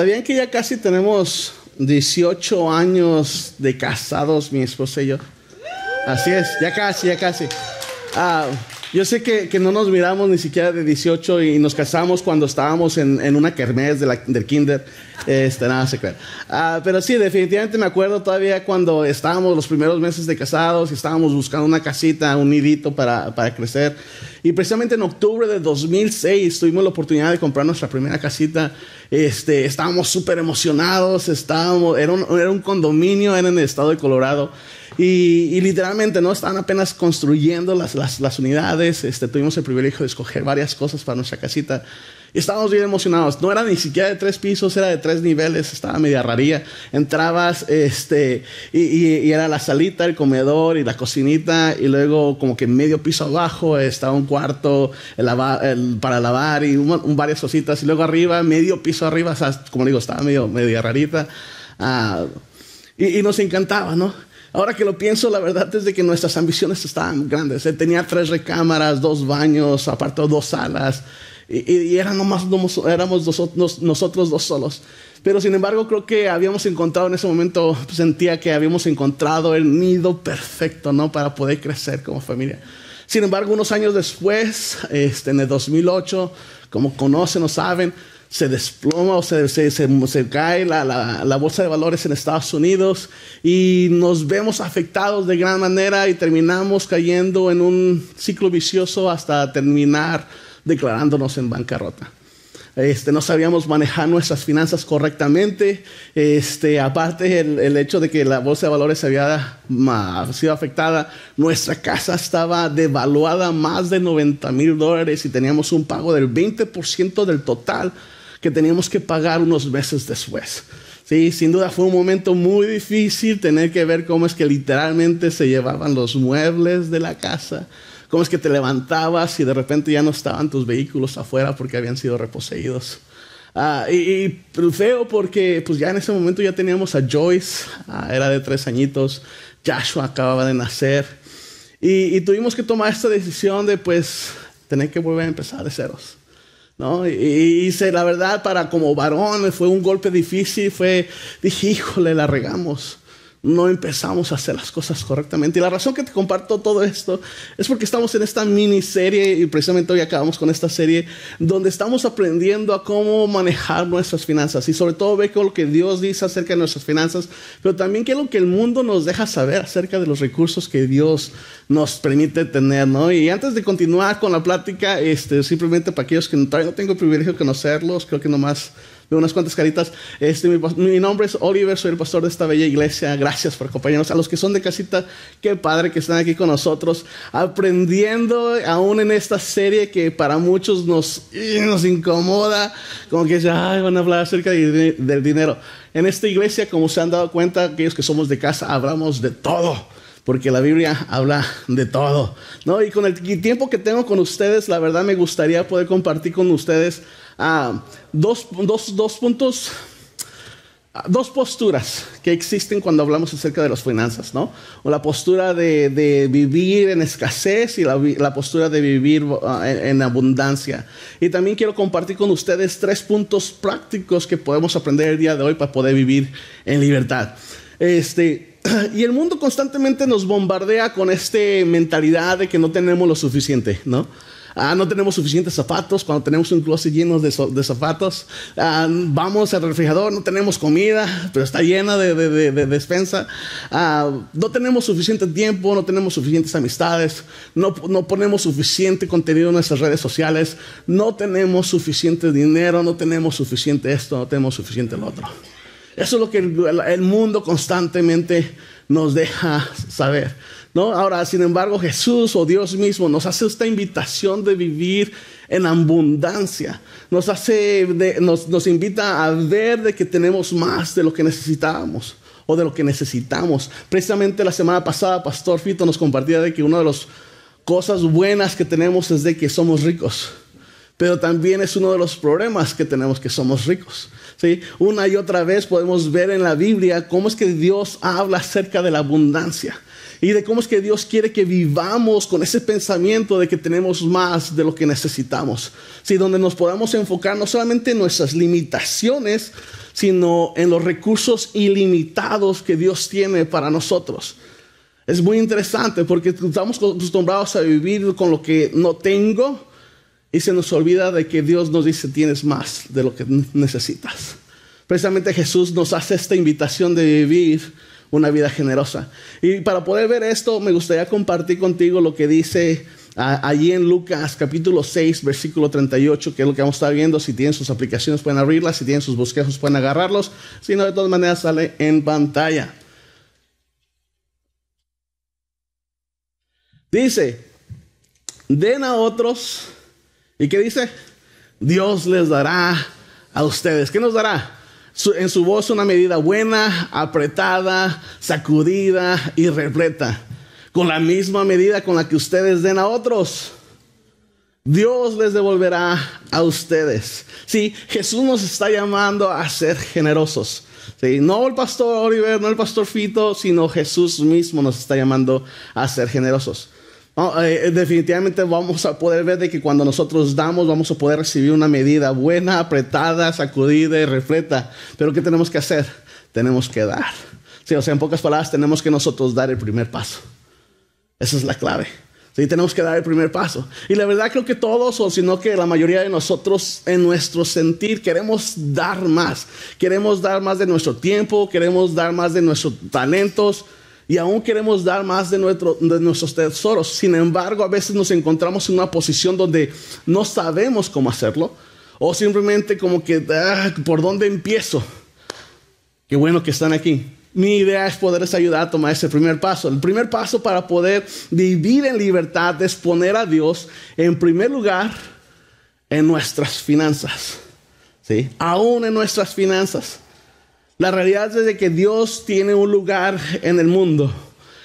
¿Sabían que ya casi tenemos 18 años de casados, mi esposa y yo? Así es, ya casi, ya casi. Ah, yo sé que, que, no nos miramos ni siquiera de 18 y nos casamos cuando estábamos en, en una kermés de del kinder. Este, nada se ah, pero sí, definitivamente me acuerdo todavía cuando estábamos los primeros meses de casados y estábamos buscando una casita, un nidito para, para crecer. Y precisamente en octubre de 2006 tuvimos la oportunidad de comprar nuestra primera casita. Este, estábamos súper emocionados, estábamos, era un, era un condominio, era en el estado de Colorado. Y, literalmente, ¿no? Estaban apenas construyendo las, las, unidades. Este, tuvimos el privilegio de escoger varias cosas para nuestra casita. Y estábamos bien emocionados. No era ni siquiera de tres pisos, era de tres niveles. Estaba media raría. Entrabas este, y, era la salita, el comedor y la cocinita. Y luego como que medio piso abajo estaba un cuarto el para lavar y varias cositas. Y luego arriba, medio piso arriba, como digo, estaba medio, media rarita. Ah, y nos encantaba, ¿no? Ahora que lo pienso, la verdad es de que nuestras ambiciones estaban grandes. ¿eh? Tenía tres recámaras, dos baños, apartó dos salas. Y, y no más, éramos nosotros, dos solos. Pero sin embargo, creo que habíamos encontrado en ese momento, sentía que habíamos encontrado el nido perfecto, ¿no? Para poder crecer como familia. Sin embargo, unos años después, este, en el 2008, como conocen o saben, se desploma o se, se, cae la, bolsa de valores en Estados Unidos y nos vemos afectados de gran manera y terminamos cayendo en un ciclo vicioso hasta terminar declarándonos en bancarrota. Este, no sabíamos manejar nuestras finanzas correctamente. Este, aparte, el, hecho de que la bolsa de valores había sido afectada, nuestra casa estaba devaluada más de 90 mil dólares y teníamos un pago del 20% del total que teníamos que pagar unos meses después. Sí, sin duda fue un momento muy difícil tener que ver cómo es que literalmente se llevaban los muebles de la casa, cómo es que te levantabas y de repente ya no estaban tus vehículos afuera porque habían sido reposeídos. Ah, y, y, feo porque pues ya en ese momento ya teníamos a Joyce, ah, era de tres añitos, Joshua acababa de nacer y, y tuvimos que tomar esta decisión de pues tener que volver a empezar de ceros. ¿no? Y hice, la verdad, para como varón, fue un golpe difícil, fue, dije, híjole, la regamos no empezamos a hacer las cosas correctamente. Y la razón que te comparto todo esto es porque estamos en esta miniserie y precisamente hoy acabamos con esta serie donde estamos aprendiendo a cómo manejar nuestras finanzas y sobre todo ve con lo que Dios dice acerca de nuestras finanzas, pero también qué es lo que el mundo nos deja saber acerca de los recursos que Dios nos permite tener, ¿no? Y antes de continuar con la plática, este, simplemente para aquellos que todavía no tengo el privilegio de conocerlos, creo que nomás veo unas cuantas caritas. Este, mi, nombre es Oliver, soy el pastor de esta bella iglesia. Gracias por acompañarnos. A los que son de casita, qué padre que están aquí con nosotros, aprendiendo aún en esta serie que para muchos nos, nos incomoda, como que ya van a hablar acerca del dinero. En esta iglesia, como se han dado cuenta, aquellos que somos de casa, hablamos de todo porque la Biblia habla de todo. ¿no? Y con el tiempo que tengo con ustedes, la verdad me gustaría poder compartir con ustedes ah, dos, dos, dos, puntos, ah, dos posturas que existen cuando hablamos acerca de las finanzas. ¿no? O la postura de, vivir en escasez y la, postura de vivir ah, en, en abundancia. Y también quiero compartir con ustedes tres puntos prácticos que podemos aprender el día de hoy para poder vivir en libertad. Este, y el mundo constantemente nos bombardea con esta mentalidad de que no tenemos lo suficiente, ¿no? Ah, no tenemos suficientes zapatos cuando tenemos un closet lleno de, de zapatos. Ah, vamos al refrigerador, no tenemos comida, pero está llena de, de, de despensa. Ah, no tenemos suficiente tiempo, no tenemos suficientes amistades, no, no ponemos suficiente contenido en nuestras redes sociales, no tenemos suficiente dinero, no tenemos suficiente esto, no tenemos suficiente lo otro. Eso es lo que el, mundo constantemente nos deja saber. ¿no? Ahora, sin embargo, Jesús o Dios mismo nos hace esta invitación de vivir en abundancia. Nos, hace nos, invita a ver de que tenemos más de lo que necesitábamos o de lo que necesitamos. Precisamente la semana pasada, Pastor Fito nos compartía de que una de las cosas buenas que tenemos es de que somos ricos. Pero también es uno de los problemas que tenemos, que somos ricos. ¿sí? Una y otra vez podemos ver en la Biblia cómo es que Dios habla acerca de la abundancia y de cómo es que Dios quiere que vivamos con ese pensamiento de que tenemos más de lo que necesitamos. ¿sí? Donde nos podamos enfocar no solamente en nuestras limitaciones, sino en los recursos ilimitados que Dios tiene para nosotros. Es muy interesante porque estamos acostumbrados a vivir con lo que no tengo y se nos olvida de que Dios nos dice tienes más de lo que necesitas. Precisamente Jesús nos hace esta invitación de vivir una vida generosa. Y para poder ver esto, me gustaría compartir contigo lo que dice allí en Lucas capítulo 6, versículo 38, que es lo que vamos a estar viendo. Si tienen sus aplicaciones pueden abrirlas, si tienen sus bosquejos pueden agarrarlos, si no de todas maneras sale en pantalla. Dice, den a otros ¿Y qué dice? Dios les dará a ustedes. ¿Qué nos dará? en su voz una medida buena, apretada, sacudida y repleta. Con la misma medida con la que ustedes den a otros. Dios les devolverá a ustedes. Sí, Jesús nos está llamando a ser generosos. Sí, no el pastor Oliver, no el pastor Fito, sino Jesús mismo nos está llamando a ser generosos. Eh, eh, definitivamente vamos a poder ver de que cuando nosotros damos vamos a poder recibir una medida buena, apretada, sacudida y refleta. Pero ¿qué tenemos que hacer? Tenemos que dar. Sí, o sea, en pocas palabras, tenemos que nosotros dar el primer paso. Esa es la clave. Sí, tenemos que dar el primer paso. Y la verdad creo que todos, o sino que la mayoría de nosotros, en nuestro sentir, queremos dar más. Queremos dar más de nuestro tiempo, queremos dar más de nuestros talentos, y aún queremos dar más de, de nuestros tesoros. Sin embargo, a veces nos encontramos en una posición donde no sabemos cómo hacerlo o simplemente como que, ah, ¿por dónde empiezo? Qué bueno que están aquí. Mi idea es poderles ayudar a tomar ese primer paso. El primer paso para poder vivir en libertad es poner a Dios en primer lugar en nuestras finanzas. ¿Sí? Aún en nuestras finanzas. La realidad es que Dios tiene un lugar en el mundo,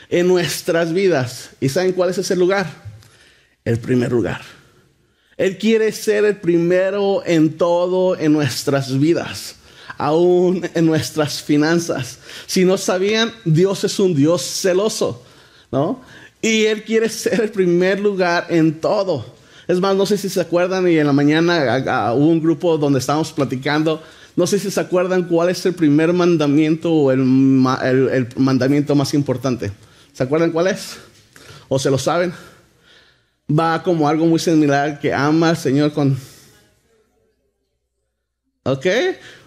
en nuestras vidas. ¿Y saben cuál es ese lugar? El primer lugar. Él quiere ser el primero en todo en nuestras vidas, aún en nuestras finanzas. Si no sabían, Dios es un Dios celoso, ¿no? Y Él quiere ser el primer lugar en todo. Es más, no sé si se acuerdan y en la mañana hubo un grupo donde estábamos platicando no sé si se acuerdan cuál es el primer mandamiento o el, mandamiento más importante. ¿Se acuerdan cuál es? ¿O se lo saben? Va como algo muy similar que ama al Señor con... ¿Ok?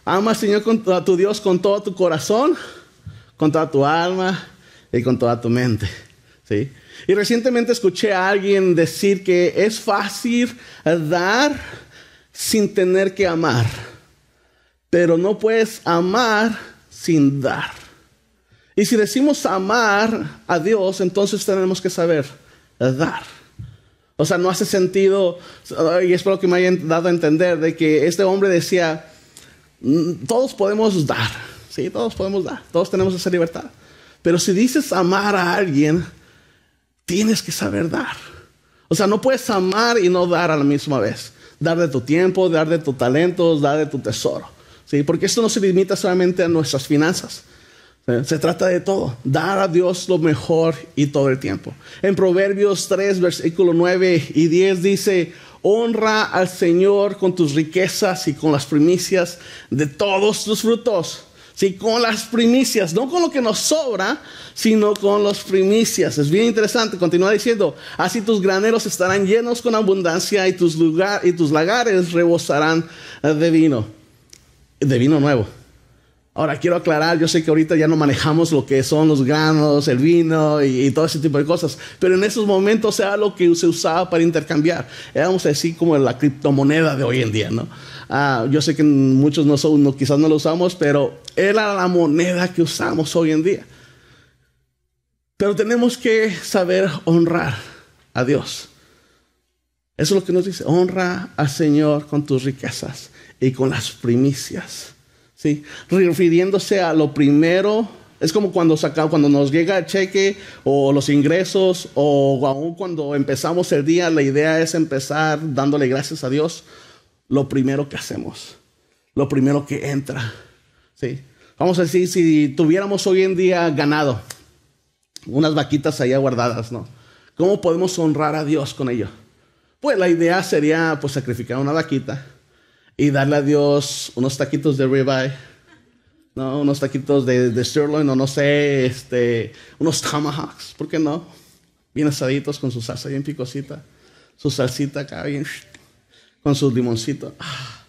Ama al Señor con, a tu Dios con todo tu corazón, con toda tu alma y con toda tu mente. ¿Sí? Y recientemente escuché a alguien decir que es fácil dar sin tener que amar. Pero no puedes amar sin dar. Y si decimos amar a Dios, entonces tenemos que saber dar. O sea, no hace sentido, y espero que me hayan dado a entender, de que este hombre decía, mm, todos podemos dar, sí, todos podemos dar, todos tenemos esa libertad. Pero si dices amar a alguien, tienes que saber dar. O sea, no puedes amar y no dar a la misma vez. Dar de tu tiempo, dar de tu talentos, dar de tu tesoro. ¿sí? Porque esto no se limita solamente a nuestras finanzas. Eh, se trata de todo, dar a Dios lo mejor y todo el tiempo. En Proverbios 3, versículo 9 y 10 dice, honra al Señor con tus riquezas y con las primicias de todos tus frutos. Sí, con las primicias, no con lo que nos sobra, sino con las primicias. Es bien interesante, continúa diciendo, así tus graneros estarán llenos con abundancia y tus, lugar, y tus lagares rebosarán de vino de vino nuevo. Ahora quiero aclarar, yo sé que ahorita ya no manejamos lo que son los granos, el vino y, todo ese tipo de cosas, pero en esos momentos era lo que se usaba para intercambiar. Éramos así como la criptomoneda de hoy en día, ¿no? Ah, yo sé que muchos no, son, quizás no lo usamos, pero era la moneda que usamos hoy en día. Pero tenemos que saber honrar a Dios. Eso es lo que nos dice, honra al Señor con tus riquezas y con las primicias. ¿sí? Refiriéndose a lo primero, es como cuando, cuando nos llega el cheque o los ingresos o aún cuando empezamos el día, la idea es empezar dándole gracias a Dios lo primero que hacemos, lo primero que entra. ¿sí? Vamos a decir, si tuviéramos hoy en día ganado, unas vaquitas allá guardadas, ¿no? ¿Cómo podemos honrar a Dios con ello? Pues la idea sería pues sacrificar una vaquita, y darle a Dios unos taquitos de ribeye, unos taquitos de, de sirloin o no sé, este, unos tomahawks, ¿por qué no? Bien asaditos con su salsa bien picosita, su salsita acá bien, con su limoncito. Ah,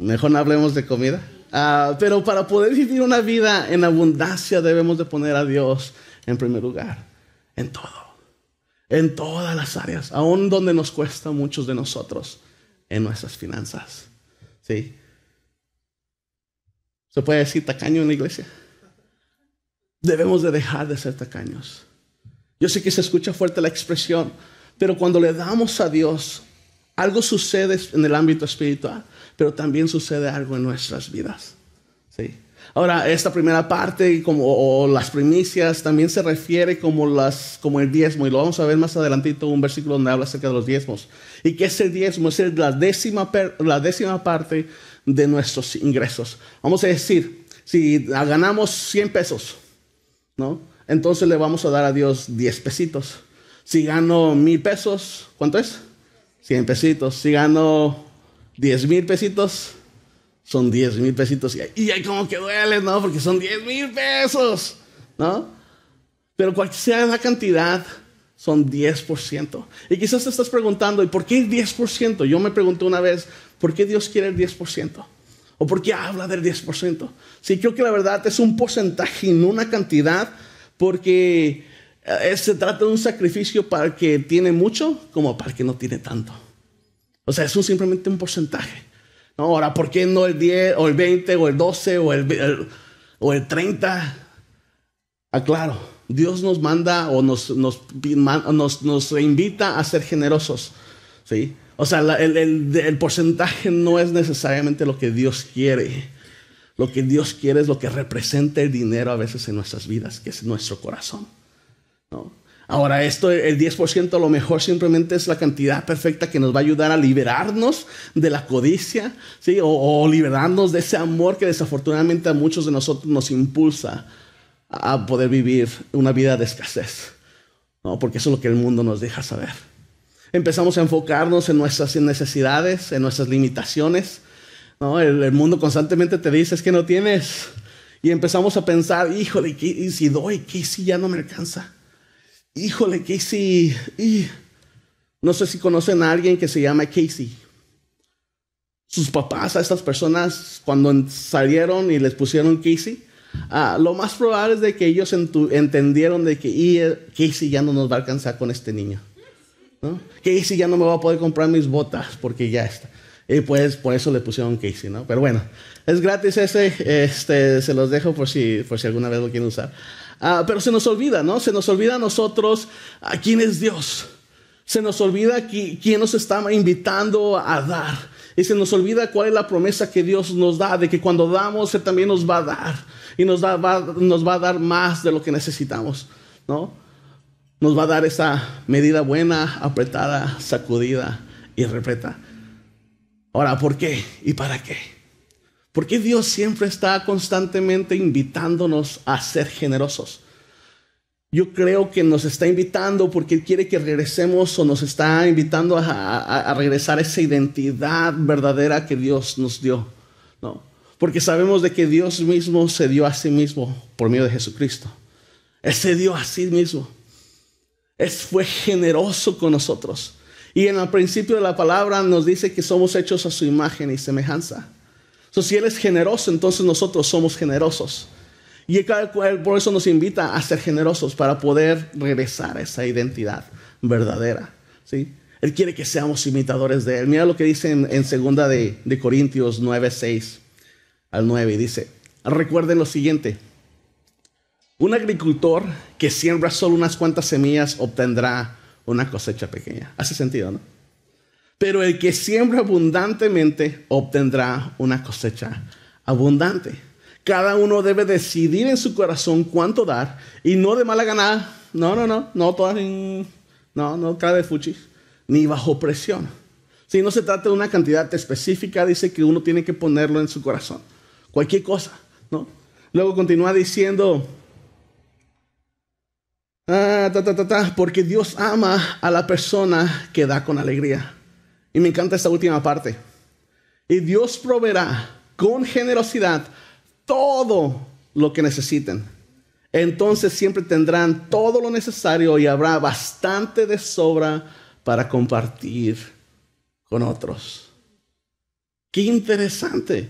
mejor no hablemos de comida. Ah, pero para poder vivir una vida en abundancia debemos de poner a Dios en primer lugar, en todo, en todas las áreas, aún donde nos cuesta muchos de nosotros en nuestras finanzas. ¿Sí? ¿Se puede decir tacaño en la iglesia? Debemos de dejar de ser tacaños. Yo sé que se escucha fuerte la expresión, pero cuando le damos a Dios, algo sucede en el ámbito espiritual, pero también sucede algo en nuestras vidas. ¿Sí? Ahora, esta primera parte como, o las primicias también se refiere como, las, como el diezmo, y lo vamos a ver más adelantito, un versículo donde habla acerca de los diezmos. ¿Y qué es el diezmo? Es la décima, la décima parte de nuestros ingresos. Vamos a decir, si ganamos 100 pesos, ¿no? Entonces le vamos a dar a Dios 10 pesitos. Si gano 1,000 pesos, ¿cuánto es? 100 pesitos. Si gano 10 mil pesitos, son 10 mil pesitos. Y, hay como que duele, ¿no? Porque son 10 mil pesos, ¿no? Pero cual sea la cantidad, son 10%. Y quizás te estás preguntando, ¿y por qué el 10%? Yo me pregunté una vez, ¿por qué Dios quiere el 10%? ¿O por qué habla del 10%? Sí, creo que la verdad es un porcentaje y no una cantidad, porque eh, se trata de un sacrificio para el que tiene mucho como para el que no tiene tanto. O sea, es simplemente un porcentaje ahora, ¿por qué no el 10 o el 20 o el 12 o el, o el 30? Aclaro, ah, Dios nos manda o nos, nos, nos, invita a ser generosos. ¿sí? O sea, el, el porcentaje no es necesariamente lo que Dios quiere. Lo que Dios quiere es lo que representa el dinero a veces en nuestras vidas, que es nuestro corazón. ¿no? Ahora, esto, el 10% a lo mejor simplemente es la cantidad perfecta que nos va a ayudar a liberarnos de la codicia, ¿sí? o, liberarnos de ese amor que desafortunadamente a muchos de nosotros nos impulsa a poder vivir una vida de escasez, ¿no? porque eso es lo que el mundo nos deja saber. Empezamos a enfocarnos en nuestras necesidades, en nuestras limitaciones. ¿no? El, mundo constantemente te dice es que no tienes. Y empezamos a pensar, híjole, ¿y si doy? ¿Qué si ya no me alcanza? Híjole, Casey. no sé si conocen a alguien que se llama Casey. Sus papás a estas personas, cuando salieron y les pusieron Casey, ah, lo más probable es de que ellos entendieron de que eh, Casey ya no nos va a alcanzar con este niño. ¿no? Casey ya no me va a poder comprar mis botas porque ya está. Y pues por eso le pusieron Casey, ¿no? Pero bueno, es gratis ese, este, se los dejo por si, por si alguna vez lo quieren usar. Ah, pero se nos olvida, ¿no? Se nos olvida a nosotros a quién es Dios. Se nos olvida quién nos está invitando a dar. Y se nos olvida cuál es la promesa que Dios nos da, de que cuando damos, Él también nos va a dar. Y nos, va, nos va a dar más de lo que necesitamos, ¿no? Nos va a dar esa medida buena, apretada, sacudida y repleta. Ahora, ¿por qué y para qué? ¿Por qué Dios siempre está constantemente invitándonos a ser generosos? Yo creo que nos está invitando porque quiere que regresemos o nos está invitando a, regresar esa identidad verdadera que Dios nos dio. ¿no? Porque sabemos de que Dios mismo se dio a sí mismo por medio de Jesucristo. Él se dio a sí mismo. Él fue generoso con nosotros. Y en el principio de la palabra nos dice que somos hechos a su imagen y semejanza si Él es generoso, entonces nosotros somos generosos. Y por eso nos invita a ser generosos, para poder regresar a esa identidad verdadera. ¿sí? Él quiere que seamos imitadores de Él. Mira lo que dice en, en segunda de, de, Corintios 9, 6 al 9. Dice, recuerden lo siguiente. Un agricultor que siembra solo unas cuantas semillas obtendrá una cosecha pequeña. Hace sentido, ¿no? Pero el que siembra abundantemente obtendrá una cosecha abundante. Cada uno debe decidir en su corazón cuánto dar y no de mala ganada. No, no, no, no todas en, no, no Cada de fuchi, ni bajo presión. Si no se trata de una cantidad específica, dice que uno tiene que ponerlo en su corazón. Cualquier cosa, ¿no? Luego continúa diciendo, ah, porque Dios ama a la persona que da con alegría. Y me encanta esta última parte. Y Dios proveerá con generosidad todo lo que necesiten. Entonces siempre tendrán todo lo necesario y habrá bastante de sobra para compartir con otros. Qué interesante.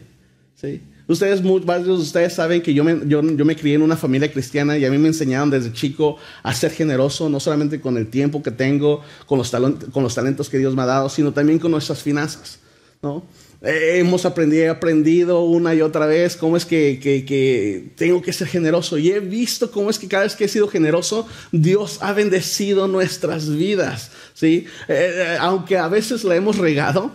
¿sí? Ustedes, varios de ustedes saben que yo me, yo, yo me crié en una familia cristiana y a mí me enseñaron desde chico a ser generoso, no solamente con el tiempo que tengo, con los, con los talentos que Dios me ha dado, sino también con nuestras finanzas, ¿no? Eh, hemos aprendido, aprendido una y otra vez cómo es que, que, que, tengo que ser generoso. Y he visto cómo es que cada vez que he sido generoso, Dios ha bendecido nuestras vidas. ¿sí? Eh, eh, aunque a veces la hemos regado,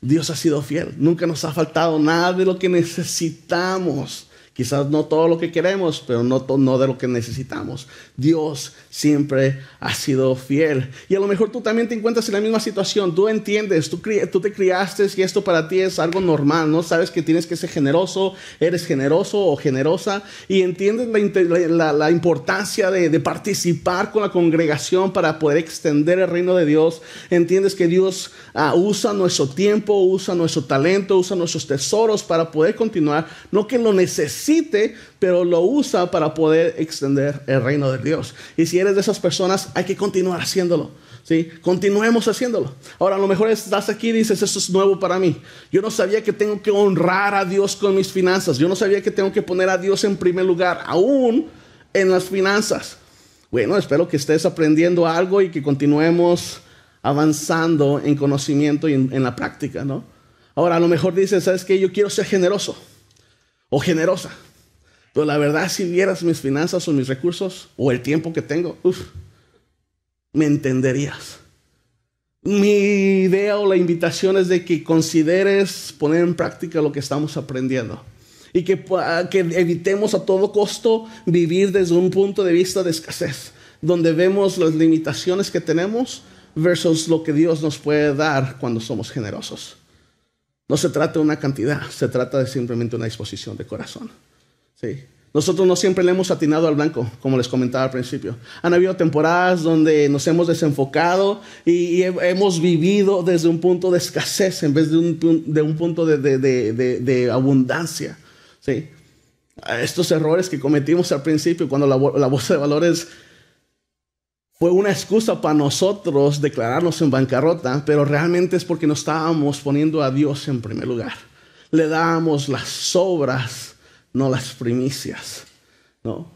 Dios ha sido fiel, nunca nos ha faltado nada de lo que necesitamos. Quizás no todo lo que queremos, pero no, de lo que necesitamos. Dios siempre ha sido fiel. Y a lo mejor tú también te encuentras en la misma situación. Tú entiendes, tú, te criaste y esto para ti es algo normal, ¿no? Sabes que tienes que ser generoso, eres generoso o generosa y entiendes la, importancia de, participar con la congregación para poder extender el reino de Dios. Entiendes que Dios ah, usa nuestro tiempo, usa nuestro talento, usa nuestros tesoros para poder continuar. No que lo necesite existe, pero lo usa para poder extender el reino de Dios. Y si eres de esas personas, hay que continuar haciéndolo. ¿sí? Continuemos haciéndolo. Ahora, a lo mejor estás aquí y dices, eso es nuevo para mí. Yo no sabía que tengo que honrar a Dios con mis finanzas. Yo no sabía que tengo que poner a Dios en primer lugar, aún en las finanzas. Bueno, espero que estés aprendiendo algo y que continuemos avanzando en conocimiento y en, la práctica, ¿no? Ahora, a lo mejor dices, ¿sabes qué? Yo quiero ser generoso o generosa. Pero la verdad, si vieras mis finanzas o mis recursos o el tiempo que tengo, me entenderías. Mi idea o la invitación es de que consideres poner en práctica lo que estamos aprendiendo y que, que evitemos a todo costo vivir desde un punto de vista de escasez, donde vemos las limitaciones que tenemos versus lo que Dios nos puede dar cuando somos generosos. No se trata de una cantidad, se trata de simplemente una disposición de corazón. ¿sí? Nosotros no siempre le hemos atinado al blanco, como les comentaba al principio. Han habido temporadas donde nos hemos desenfocado y, hemos vivido desde un punto de escasez en vez de un, de un punto de, abundancia. ¿sí? Estos errores que cometimos al principio, cuando la, la bolsa de valores fue una excusa para nosotros declararnos en bancarrota, pero realmente es porque no estábamos poniendo a Dios en primer lugar. Le dábamos las sobras, no las primicias. No,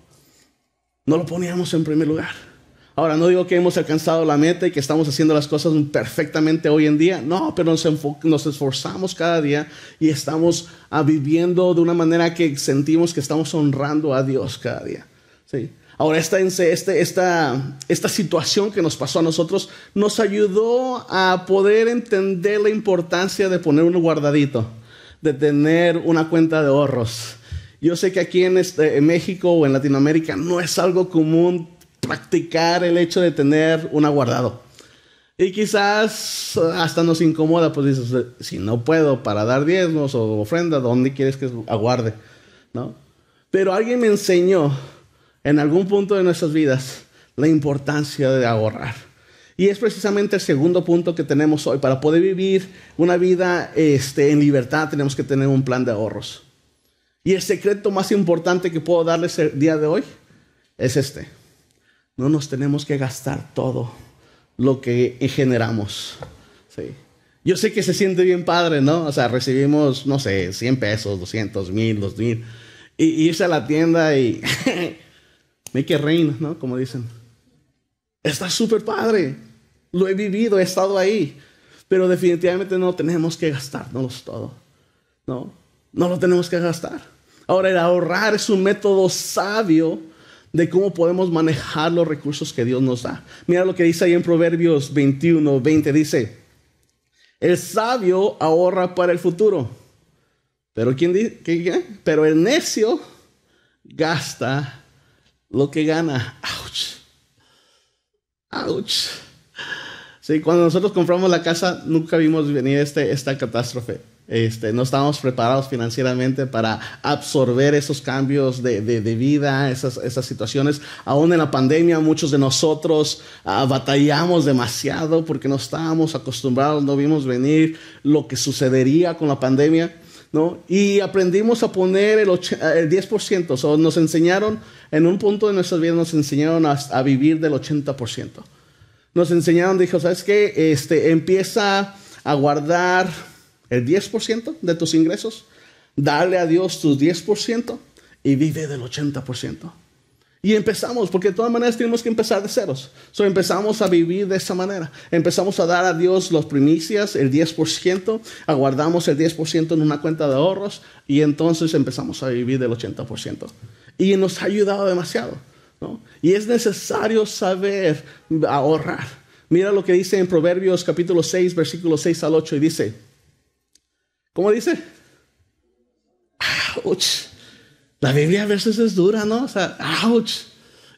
no lo poníamos en primer lugar. Ahora, no digo que hemos alcanzado la meta y que estamos haciendo las cosas perfectamente hoy en día. No, pero nos, nos esforzamos cada día y estamos ah, viviendo de una manera que sentimos que estamos honrando a Dios cada día. Sí. Ahora, esta, este, esta, esta situación que nos pasó a nosotros nos ayudó a poder entender la importancia de poner un guardadito, de tener una cuenta de ahorros. Yo sé que aquí en, este, México o en Latinoamérica no es algo común practicar el hecho de tener un aguardado. Y quizás hasta nos incomoda, pues dices, eh, si no puedo para dar diezmos o ofrenda, ¿dónde quieres que aguarde? ¿No? Pero alguien me enseñó en algún punto de nuestras vidas la importancia de ahorrar. Y es precisamente el segundo punto que tenemos hoy. Para poder vivir una vida este, en libertad tenemos que tener un plan de ahorros. Y el secreto más importante que puedo darles el día de hoy es este. No nos tenemos que gastar todo lo que generamos. Sí. Yo sé que se siente bien padre, ¿no? O sea, recibimos, no sé, 100 pesos, 200 mil, 2,000. Y irse a la tienda y Make it ¿no? Como dicen. Está súper padre. Lo he vivido, he estado ahí. Pero definitivamente no lo tenemos que gastar, no los todo. No, no lo tenemos que gastar. Ahora, el ahorrar es un método sabio de cómo podemos manejar los recursos que Dios nos da. Mira lo que dice ahí en Proverbios 21, 20. Dice, el sabio ahorra para el futuro. Pero, ¿quién dice? ¿Pero el necio gasta lo que gana. ¡Auch! ¡Auch! Sí, cuando nosotros compramos la casa, nunca vimos venir este, esta catástrofe. Este, no estábamos preparados financieramente para absorber esos cambios de, vida, esas, situaciones. Aún en la pandemia muchos de nosotros ah, batallamos demasiado porque no estábamos acostumbrados, no vimos venir lo que sucedería con la pandemia. ¿no? Y aprendimos a poner el, 10%, nos enseñaron, en un punto de nuestras vidas nos enseñaron a, vivir del 80%. Nos enseñaron, dijo, ¿sabes qué? Este, empieza a guardar el 10% de tus ingresos, dale a Dios tus 10% y vive del 80%. Y empezamos, porque de todas maneras tenemos que empezar de ceros. So, empezamos a vivir de esa manera. Empezamos a dar a Dios los primicias, el 10%, aguardamos el 10% en una cuenta de ahorros y entonces empezamos a vivir del 80%. Y nos ha ayudado demasiado. Y es necesario saber ahorrar. Mira lo que dice en Proverbios capítulo 6, versículo 6 al 8 y dice, ¿cómo dice? La Biblia a veces es dura, ¿no? O sea, ouch.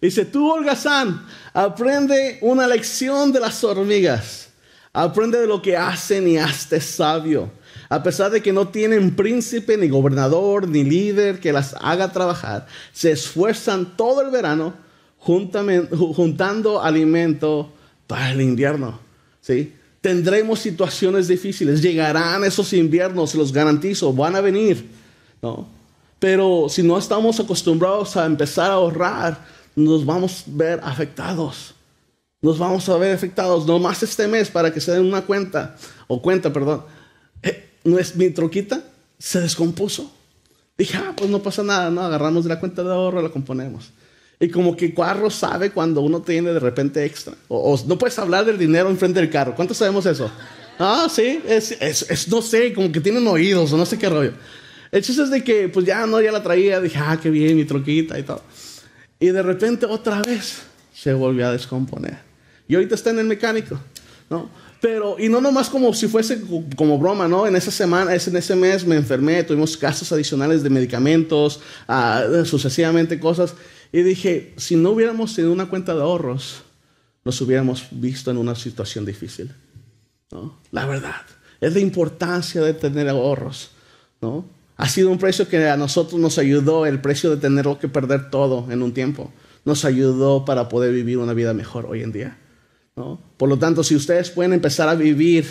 Dice, tú, holgazán, aprende una lección de las hormigas. Aprende de lo que hacen y hazte sabio. A pesar de que no tienen príncipe, ni gobernador, ni líder que las haga trabajar, se esfuerzan todo el verano juntando alimento para el invierno. ¿sí? Tendremos situaciones difíciles, llegarán esos inviernos, se los garantizo, van a venir. ¿no? Pero si no estamos acostumbrados a empezar a ahorrar, nos vamos a ver afectados. Nos vamos a ver afectados. No más este mes, para que se den una cuenta, o cuenta, perdón. Eh, mi troquita se descompuso. Dije, ah, pues no pasa nada, ¿no? Agarramos de la cuenta de ahorro, la componemos. Y como que carro sabe cuando uno tiene de repente extra. O, no puedes hablar del dinero enfrente del carro. ¿Cuántos sabemos eso? Ah, sí, es, no sé, como que tienen oídos o no sé qué rollo. El chiste es de que, pues ya no, ya la traía. Dije, ah, qué bien, mi troquita y todo. Y de repente otra vez se volvió a descomponer. Y ahorita está en el mecánico, ¿no? Pero, y no nomás como si fuese como broma, ¿no? En esa semana, en ese mes me enfermé, tuvimos gastos adicionales de medicamentos, ah, sucesivamente cosas. Y dije, si no hubiéramos tenido una cuenta de ahorros, nos hubiéramos visto en una situación difícil, ¿no? La verdad, es la importancia de tener ahorros, ¿no? Ha sido un precio que a nosotros nos ayudó, el precio de tenerlo que perder todo en un tiempo, nos ayudó para poder vivir una vida mejor hoy en día. ¿no? Por lo tanto, si ustedes pueden empezar a vivir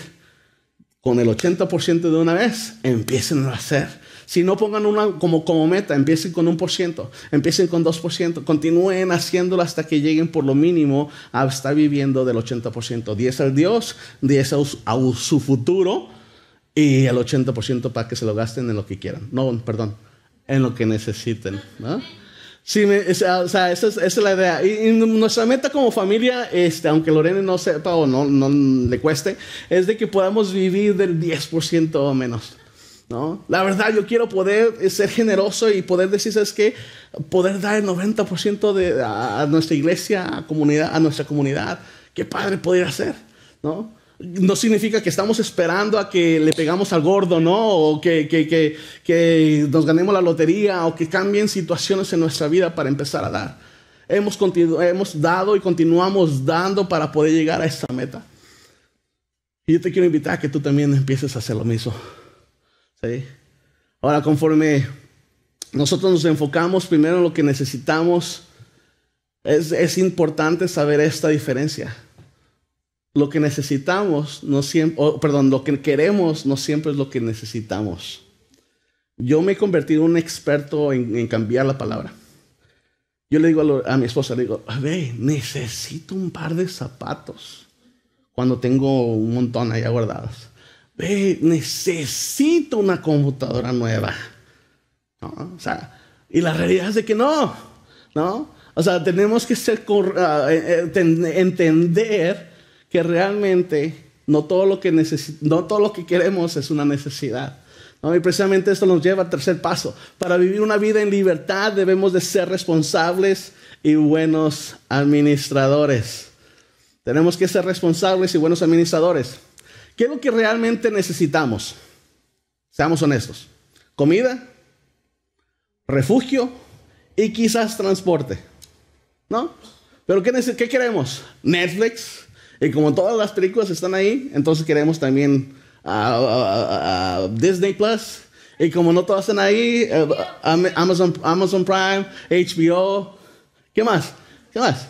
con el 80% de una vez, empiecen a hacer. Si no pongan una como, como meta, empiecen con un por ciento, empiecen con dos ciento, continúen haciéndolo hasta que lleguen por lo mínimo a estar viviendo del 80%. 10 al Dios, 10 a su futuro, y el 80% para que se lo gasten en lo que quieran. No, perdón, en lo que necesiten. ¿no? Sí, ah, o sea, esa es, la idea. Y, nuestra meta como familia, este, aunque Lorena no sepa o no, no le cueste, es de que podamos vivir del 10% o menos. ¿No? La verdad, yo quiero poder ser generoso y poder decir, es que poder dar el 90% de, a, a, nuestra iglesia, a, comunidad, a nuestra comunidad. Qué padre poder hacer, ¿no? no significa que estamos esperando a que le pegamos al gordo, ¿no? O que, que, nos ganemos la lotería o que cambien situaciones en nuestra vida para empezar a dar. Hemos, hemos dado y continuamos dando para poder llegar a esta meta. Y yo te quiero invitar a que tú también empieces a hacer lo mismo. ¿Sí? Ahora, conforme nosotros nos enfocamos primero en lo que necesitamos, es importante saber esta diferencia lo que necesitamos no siempre, perdón, lo que queremos no siempre es lo que necesitamos. Yo me he convertido en un experto en, cambiar la palabra. Yo le digo a, mi esposa, le digo, a ver, necesito un par de zapatos cuando tengo un montón ahí guardados. Ve, necesito una computadora nueva. ¿No? O sea, y la realidad es de que no, ¿no? O sea, tenemos que ser, ah, eh, eh, entender que realmente no todo lo que, no todo lo que queremos es una necesidad. Y precisamente esto nos lleva al tercer paso. Para vivir una vida en libertad debemos de ser responsables y buenos administradores. Tenemos que ser responsables y buenos administradores. ¿Qué es lo que realmente necesitamos? Seamos honestos. Comida, refugio y quizás transporte. ¿No? Pero ¿qué, qué queremos? Netflix, y como todas las películas están ahí, entonces queremos también a ah, ah, ah, Disney Plus. Y como no todas están ahí, eh, Amazon, Amazon Prime, HBO. ¿Qué más? ¿Qué más?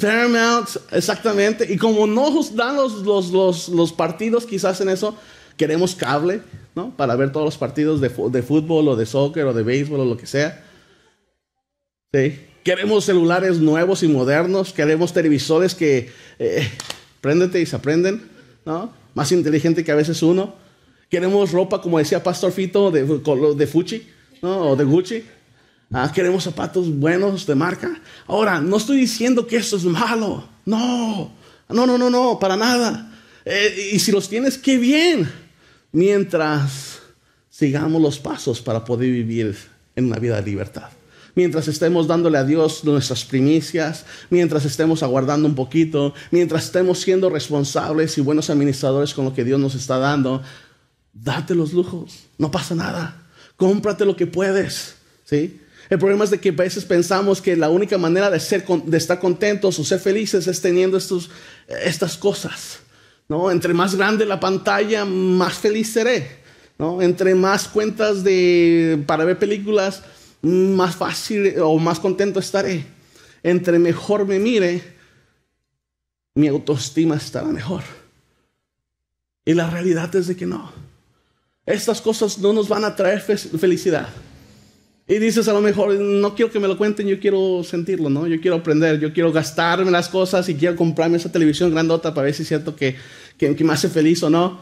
Paramount, exactamente. Y como no dan los, los, los, los partidos, quizás en eso, queremos cable, ¿no? Para ver todos los partidos de, de fútbol o de soccer o de béisbol o lo que sea. Sí. Queremos celulares nuevos y modernos, queremos televisores que eh, y se aprenden, ¿no? Más inteligente que a veces uno. Queremos ropa, como decía Pastor Fito, de, de Fuchi, ¿no? O de Gucci. Ah, queremos zapatos buenos de marca. Ahora, no estoy diciendo que eso es malo. No, no, no, no, no, para nada. Eh, y si los tienes, qué bien. Mientras sigamos los pasos para poder vivir en una vida de libertad mientras estemos dándole a Dios nuestras primicias, mientras estemos aguardando un poquito, mientras estemos siendo responsables y buenos administradores con lo que Dios nos está dando, date los lujos, no pasa nada, cómprate lo que puedes, ¿sí? El problema es de que a veces pensamos que la única manera de, ser, de estar contentos o ser felices es teniendo estos, estas cosas. ¿no? Entre más grande la pantalla, más feliz seré. ¿no? Entre más cuentas de, para ver películas, más fácil eh, o más contento estaré. Entre mejor me mire, mi autoestima estará mejor. Y la realidad es de que no. Estas cosas no nos van a traer felicidad. Y dices a lo mejor, no quiero que me lo cuenten, yo quiero sentirlo, ¿no? Yo quiero aprender, yo quiero gastarme las cosas y quiero comprarme esa televisión grandota para ver si es cierto que, que, que me hace feliz o no.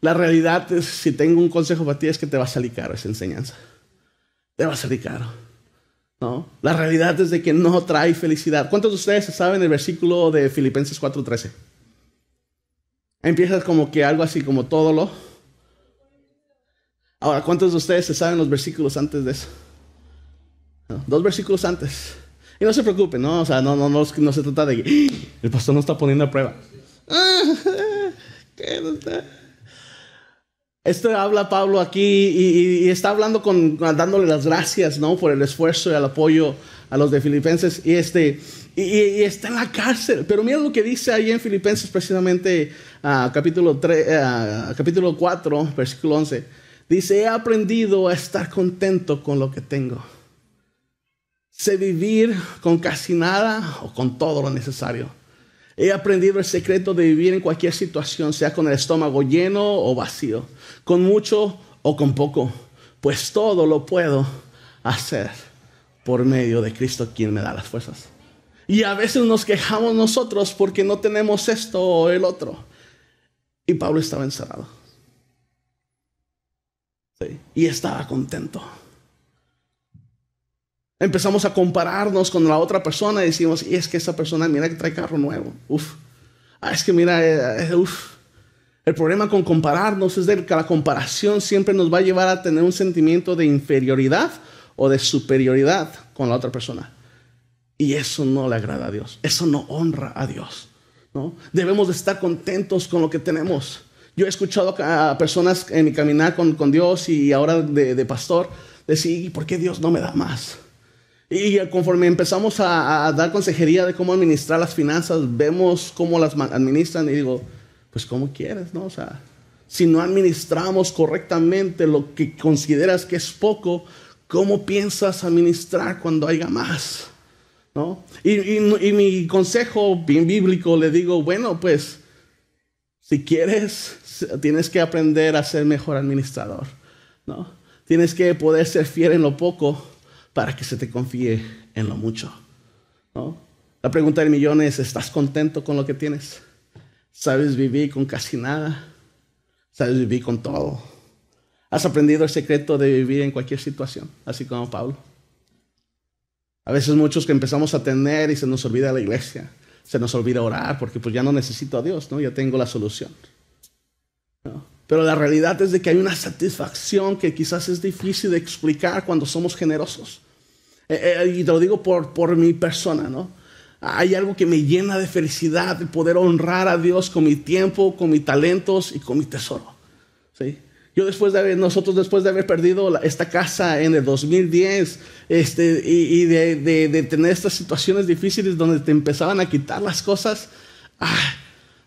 La realidad es, si tengo un consejo para ti, es que te va a salir caro esa enseñanza te va a caro. ¿no? La realidad es de que no trae felicidad. ¿Cuántos de ustedes saben el versículo de Filipenses 4:13? Empieza como que algo así como todo lo. Ahora, ¿cuántos de ustedes se saben los versículos antes de eso? Dos versículos antes. Y no se preocupen, ¿no? O sea, no, no, no, no se trata de ah, el pastor no está poniendo a prueba. Ah, ¿qué no está? Esto habla Pablo aquí y, está hablando con, dándole las gracias, ¿no? Por el esfuerzo y el apoyo a los de Filipenses y este y, está en la cárcel. Pero mira lo que dice ahí en Filipenses precisamente ah, capítulo, ah, capítulo 4, versículo 11. Dice, he aprendido a estar contento con lo que tengo. Sé vivir con casi nada o con todo lo necesario He aprendido el secreto de vivir en cualquier situación, sea con el estómago lleno o vacío, con mucho o con poco, pues todo lo puedo hacer por medio de Cristo quien me da las fuerzas. Y a veces nos quejamos nosotros porque no tenemos esto o el otro. Y Pablo estaba encerrado. Y estaba contento. Empezamos a compararnos con la otra persona y decimos, y es que esa persona, mira que trae carro nuevo. Uf. Ah, es que mira, eh, eh, uf. El problema con compararnos es de que la comparación siempre nos va a llevar a tener un sentimiento de inferioridad o de superioridad con la otra persona. Y eso no le agrada a Dios. Eso no honra a Dios. ¿no? Debemos de estar contentos con lo que tenemos. Yo he escuchado a personas en mi caminar con, con Dios y ahora de, de pastor decir, ¿por qué Dios no me da más? Y conforme empezamos a, dar consejería de cómo administrar las finanzas, vemos cómo las administran y digo, pues como quieres, ¿no? O sea, si no administramos correctamente lo que consideras que es poco, ¿cómo piensas administrar cuando haya más? ¿No? Y, y, y mi consejo bien bíblico le digo, bueno, pues si quieres, tienes que aprender a ser mejor administrador, ¿no? Tienes que poder ser fiel en lo poco para que se te confíe en lo mucho. La pregunta de millones, es, ¿estás contento con lo que tienes? ¿Sabes vivir con casi nada? ¿Sabes vivir con todo? ¿Has aprendido el secreto de vivir en cualquier situación, así como Pablo? A veces muchos que empezamos a tener y se nos olvida la iglesia, se nos olvida orar, porque pues ya no necesito a Dios, ¿no? Ya tengo la solución. Pero la realidad es de que hay una satisfacción que quizás es difícil de explicar cuando somos generosos. Eh, eh, y te lo digo por, por mi persona, ¿no? Hay algo que me llena de felicidad, de poder honrar a Dios con mi tiempo, con mis talentos y con mi tesoro. ¿sí? Yo después de haber, nosotros después de haber perdido esta casa en el 2010 este, y, de, de, de, tener estas situaciones difíciles donde te empezaban a quitar las cosas, ah,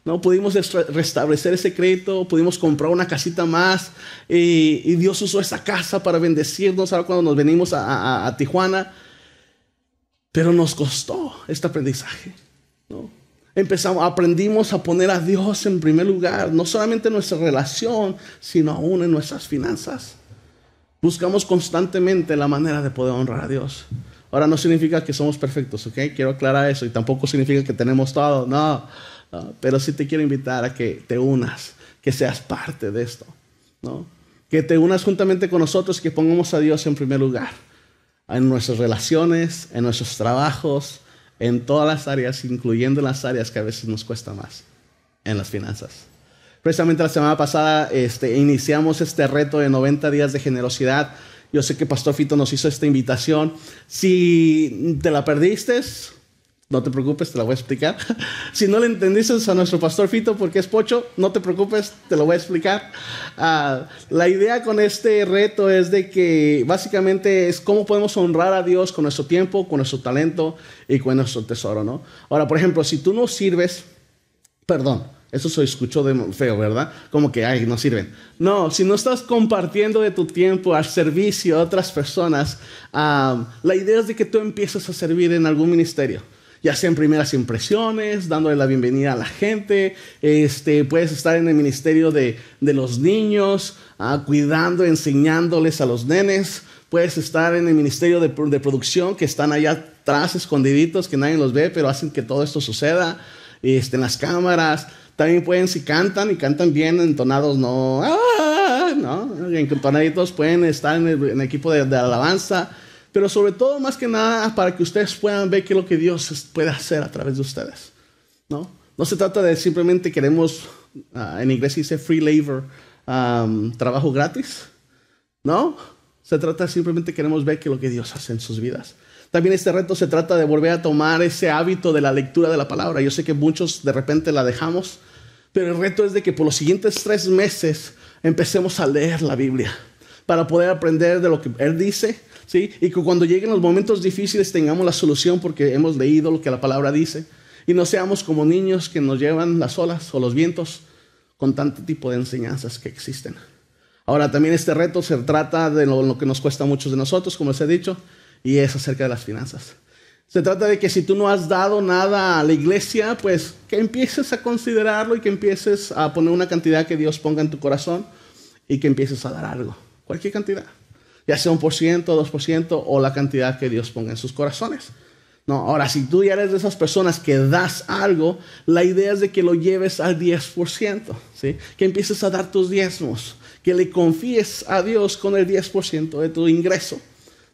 ¿no? Pudimos restablecer ese crédito, pudimos comprar una casita más y Dios usó esa casa para bendecirnos ahora cuando nos venimos a, Tijuana. Pero nos costó este aprendizaje, Empezamos, aprendimos a poner a Dios en primer lugar, no solamente en nuestra relación, sino aún en nuestras finanzas. Buscamos constantemente la manera de poder honrar a Dios. Ahora no significa que somos perfectos, ¿ok? Quiero aclarar eso y tampoco significa que tenemos todo, no Ah, pero sí te quiero invitar a que te unas, que seas parte de esto, Que te unas juntamente con nosotros, que pongamos a Dios en primer lugar, en nuestras relaciones, en nuestros trabajos, en todas las áreas, incluyendo las áreas que a veces nos cuesta más, en las finanzas. Precisamente la semana pasada este, iniciamos este reto de 90 días de generosidad. Yo sé que Pastor Fito nos hizo esta invitación. Si te la perdiste, no te preocupes, te la voy a explicar. si no le entendiste a nuestro pastor Fito porque es pocho, no te preocupes, te lo voy a explicar. Ah, la idea con este reto es de que básicamente es cómo podemos honrar a Dios con nuestro tiempo, con nuestro talento y con nuestro tesoro, ¿no? Ahora, por ejemplo, si tú no sirves, perdón, eso se escuchó de feo, ¿verdad? Como que, ay, no sirven. No, si no estás compartiendo de tu tiempo al servicio a otras personas, ah, la idea es de que tú empieces a servir en algún ministerio ya sea en primeras impresiones, dándole la bienvenida a la gente, este, puedes estar en el ministerio de, los niños, ah, cuidando, enseñándoles a los nenes, puedes estar en el ministerio de, producción que están allá atrás escondiditos, que nadie los ve, pero hacen que todo esto suceda, este, en las cámaras, también pueden si cantan y cantan bien entonados, no, ¡Ah! no, entonaditos pueden estar en el, en equipo de, alabanza, pero sobre todo más que nada para que ustedes puedan ver qué es lo que Dios puede hacer a través de ustedes, ¿no? No se trata de simplemente queremos, ah, en inglés se dice free labor, trabajo gratis, ¿no? Se trata simplemente queremos ver qué es lo que Dios hace en sus vidas. También este reto se trata de volver a tomar ese hábito de la lectura de la palabra. Yo sé que muchos de repente la dejamos, pero el reto es de que por los siguientes tres meses empecemos a leer la Biblia para poder aprender de lo que Él dice, y que cuando lleguen los momentos difíciles tengamos la solución porque hemos leído lo que la palabra dice. Y no seamos como niños que nos llevan las olas o los vientos con tanto tipo de enseñanzas que existen. Ahora, también este reto se trata de lo, que nos cuesta a muchos de nosotros, como les he dicho, y es acerca de las finanzas. Se trata de que si tú no has dado nada a la iglesia, pues que empieces a considerarlo y que empieces a poner una cantidad que Dios ponga en tu corazón y que empieces a dar algo, cualquier cantidad ya sea un por ciento, dos por ciento o la cantidad que Dios ponga en sus corazones. No, ahora, si tú ya eres de esas personas que das algo, la idea es de que lo lleves al 10%, ¿sí? que empieces a dar tus diezmos, que le confíes a Dios con el 10% de tu ingreso.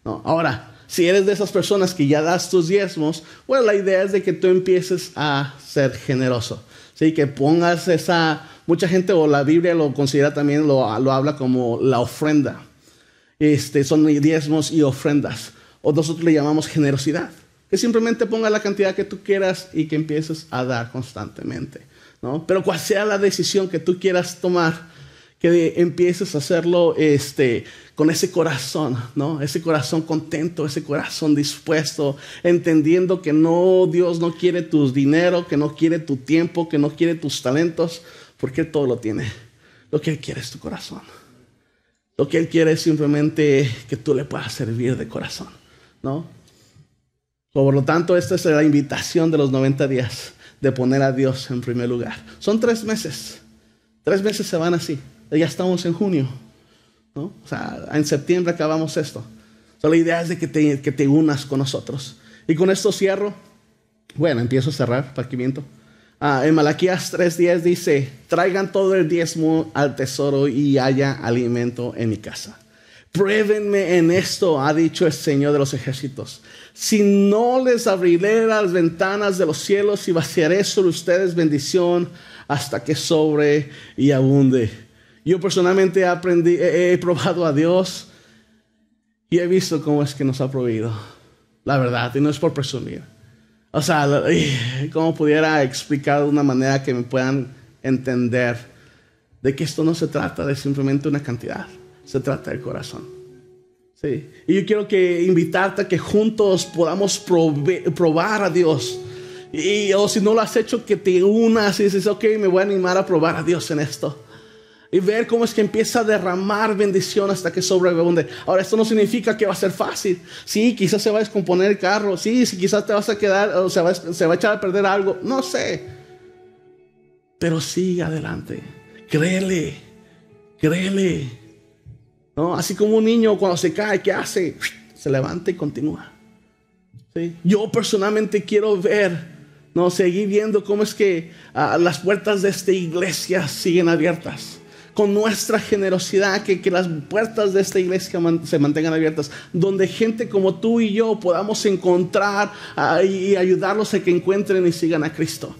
No, ahora, si eres de esas personas que ya das tus diezmos, bueno, pues la idea es de que tú empieces a ser generoso, ¿sí? que pongas esa, mucha gente o la Biblia lo considera también, lo, lo habla como la ofrenda este, son diezmos y ofrendas. O nosotros le llamamos generosidad. Que simplemente ponga la cantidad que tú quieras y que empieces a dar constantemente. Pero cual sea la decisión que tú quieras tomar, que empieces a hacerlo este, con ese corazón, ¿no? Ese corazón contento, ese corazón dispuesto, entendiendo que no, Dios no quiere tus dinero, que no quiere tu tiempo, que no quiere tus talentos, porque todo lo tiene. Lo que Él quiere es tu corazón. Lo que Él quiere es simplemente que tú le puedas servir de corazón, ¿no? Por lo tanto, esta es la invitación de los 90 días, de poner a Dios en primer lugar. Son tres meses. Tres meses se van así. Ya estamos en junio, ¿no? O sea, en septiembre acabamos esto. la idea es de que te, que te unas con nosotros. Y con esto cierro. Bueno, empiezo a cerrar, para que Ah, en Malaquías 3:10 dice, traigan todo el diezmo al tesoro y haya alimento en mi casa. Pruébenme en esto, ha dicho el Señor de los ejércitos. Si no les abriré las ventanas de los cielos y vaciaré sobre ustedes bendición hasta que sobre y abunde. Yo personalmente he, probado a Dios y he visto cómo es que nos ha proveído. La verdad, y no es por presumir. O sea, ¿cómo pudiera explicar de una manera que me puedan entender de que esto no se trata de simplemente una cantidad, se trata del corazón? Y yo quiero que invitarte a que juntos podamos probar a Dios. Y o si no lo has hecho, que te unas y dices, ok, me voy a animar a probar a Dios en esto y ver cómo es que empieza a derramar bendición hasta que sobreabunde. Ahora, esto no significa que va a ser fácil. Sí, quizás se va a descomponer el carro. Sí, quizás te vas a quedar o se va, a echar a perder algo. No sé. Pero sigue adelante. Créele. Créele. Así como un niño cuando se cae, ¿qué hace? Se levanta y continúa. Yo personalmente quiero ver. No, seguir viendo cómo es que ah, las puertas de esta iglesia siguen abiertas nuestra generosidad, que, las puertas de esta iglesia se mantengan abiertas, donde gente como tú y yo podamos encontrar ah, y ayudarlos a que encuentren y sigan a Cristo.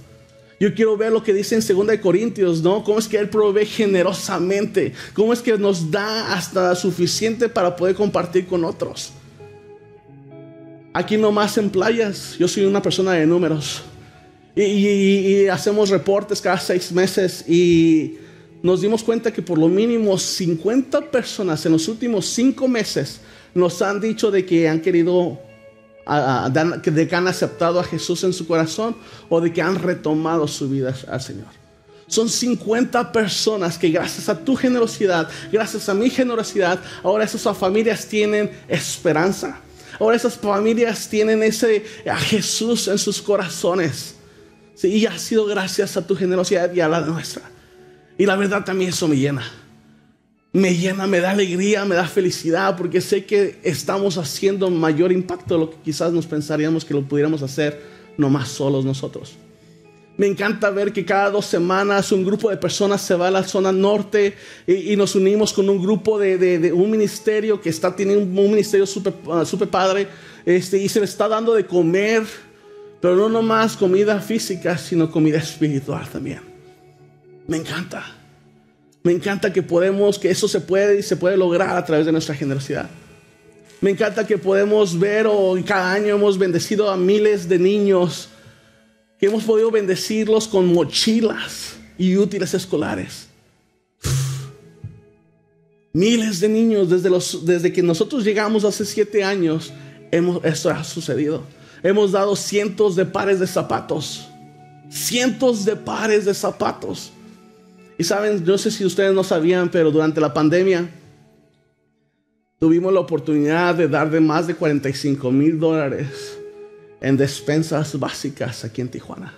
Yo quiero ver lo que dice en 2 Corintios, ¿no? Cómo es que Él provee generosamente, cómo es que nos da hasta suficiente para poder compartir con otros. Aquí nomás en playas, yo soy una persona de números. y hacemos reportes cada seis meses y nos dimos cuenta que por lo mínimo 50 personas en los últimos 5 meses nos han dicho de que han querido, de que han aceptado a Jesús en su corazón o de que han retomado su vida al Señor. Son 50 personas que gracias a tu generosidad, gracias a mi generosidad, ahora esas familias tienen esperanza. Ahora esas familias tienen ese a Jesús en sus corazones. y ha sido gracias a tu generosidad y a la nuestra. Y la verdad también eso me llena. Me llena, me da alegría, me da felicidad, porque sé que estamos haciendo mayor impacto de lo que quizás nos pensaríamos que lo pudiéramos hacer nomás solos nosotros. Me encanta ver que cada dos semanas un grupo de personas se va a la zona norte y, nos unimos con un grupo de, de, un ministerio que está teniendo un ministerio super, ah, super padre este, y se le está dando de comer, pero no nomás comida física, sino comida espiritual también. Me encanta. Me encanta que podemos, que eso se puede y se puede lograr a través de nuestra generosidad. Me encanta que podemos ver o cada año hemos bendecido a miles de niños que hemos podido bendecirlos con mochilas y útiles escolares. Miles de niños desde, desde que nosotros llegamos hace siete años, hemos, esto ha sucedido. Hemos dado cientos de pares de zapatos. Cientos de pares de zapatos y saben, no sé si ustedes no sabían, pero durante la pandemia tuvimos la oportunidad de dar de más de 45 mil dólares en despensas básicas aquí en Tijuana.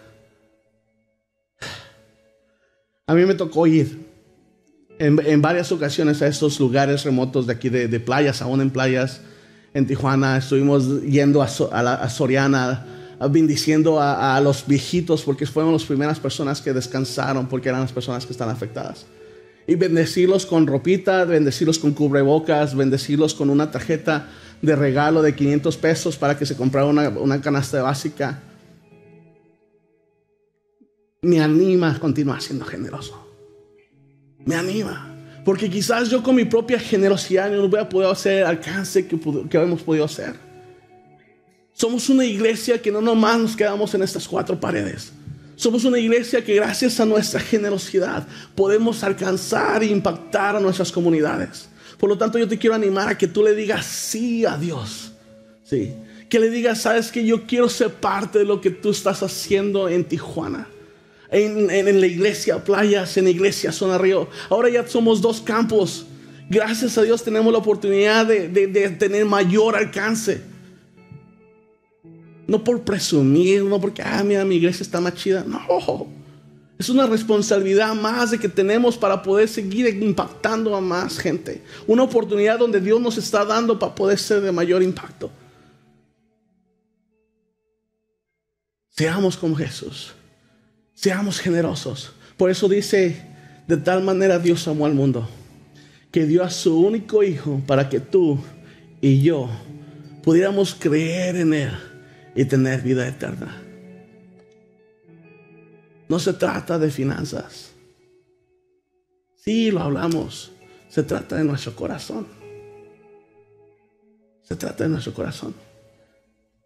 A mí me tocó ir en, varias ocasiones a estos lugares remotos de aquí, de, playas, aún en playas en Tijuana. Estuvimos yendo a, a Soriana, Ah, bendiciendo a, los viejitos porque fueron las primeras personas que descansaron porque eran las personas que están afectadas. Y bendecirlos con ropita, bendecirlos con cubrebocas, bendecirlos con una tarjeta de regalo de 500 pesos para que se comprara una, canasta básica. Me anima a continuar siendo generoso. Me anima. Porque quizás yo con mi propia generosidad no voy a poder hacer el alcance que, que hemos podido hacer. Somos una iglesia que no nomás nos quedamos en estas cuatro paredes. Somos una iglesia que gracias a nuestra generosidad podemos alcanzar e impactar a nuestras comunidades. Por lo tanto, yo te quiero animar a que tú le digas sí a Dios. Sí. Que le digas, sabes que yo quiero ser parte de lo que tú estás haciendo en Tijuana. En, la iglesia Playas, en la iglesia Zona Río. Ahora ya somos dos campos. Gracias a Dios tenemos la oportunidad de, de tener mayor alcance no por presumir, no porque, ah, mira, mi iglesia está más chida. No. Es una responsabilidad más de que tenemos para poder seguir impactando a más gente. Una oportunidad donde Dios nos está dando para poder ser de mayor impacto. Seamos como Jesús. Seamos generosos. Por eso dice, de tal manera Dios amó al mundo, que dio a su único hijo para que tú y yo pudiéramos creer en él y tener vida eterna. No se trata de finanzas. Sí, lo hablamos. Se trata de nuestro corazón. Se trata de nuestro corazón.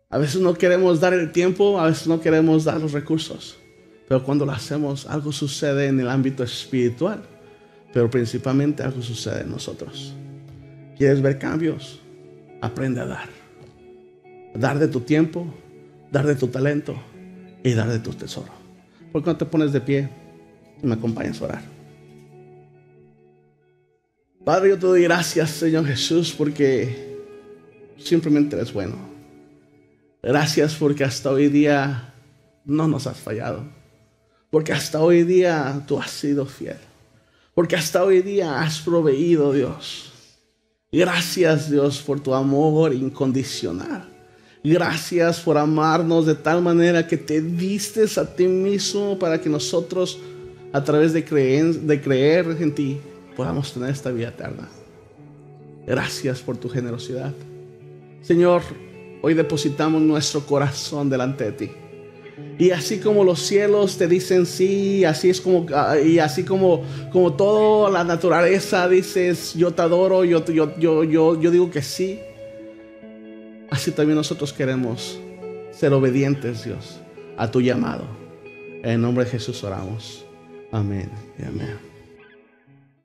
A veces no queremos dar el tiempo, a veces no queremos dar los recursos. Pero cuando lo hacemos, algo sucede en el ámbito espiritual. Pero principalmente algo sucede en nosotros. ¿Quieres ver cambios? Aprende a dar. Dar de tu tiempo, dar de tu talento y dar de tu tesoro. Porque cuando no te pones de pie y me acompañas a orar? Padre, yo te doy gracias, Señor Jesús, porque simplemente eres bueno. Gracias porque hasta hoy día no nos has fallado. Porque hasta hoy día tú has sido fiel. Porque hasta hoy día has proveído, Dios. Gracias, Dios, por tu amor incondicional. Gracias por amarnos de tal manera que te diste a ti mismo para que nosotros, a través de, creer en ti, podamos tener esta vida eterna. Gracias por tu generosidad. Señor, hoy depositamos nuestro corazón delante de ti. Y así como los cielos te dicen sí, así es como ah, y así como como toda la naturaleza dice yo te adoro, yo yo yo yo, yo digo que sí. Así también nosotros queremos ser obedientes, Dios, a tu llamado. En el nombre de Jesús oramos. Amén amén.